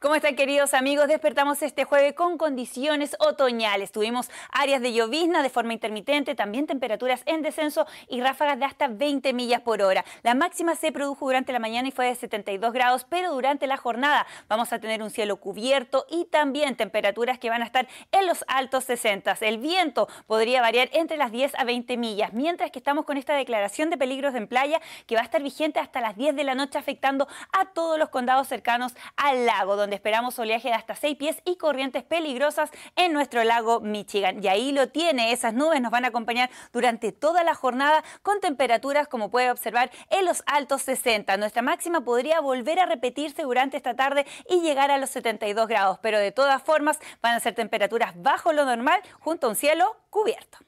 ¿Cómo están queridos amigos? Despertamos este jueves con condiciones otoñales. Tuvimos áreas de llovizna de forma intermitente, también temperaturas en descenso y ráfagas de hasta 20 millas por hora. La máxima se produjo durante la mañana y fue de 72 grados, pero durante la jornada vamos a tener un cielo cubierto y también temperaturas que van a estar en los altos 60. El viento podría variar entre las 10 a 20 millas, mientras que estamos con esta declaración de peligros en playa que va a estar vigente hasta las 10 de la noche afectando a todos los condados cercanos al lago, donde esperamos oleaje de hasta 6 pies y corrientes peligrosas en nuestro lago Michigan. Y ahí lo tiene, esas nubes nos van a acompañar durante toda la jornada con temperaturas, como puede observar, en los altos 60. Nuestra máxima podría volver a repetirse durante esta tarde y llegar a los 72 grados, pero de todas formas van a ser temperaturas bajo lo normal junto a un cielo cubierto.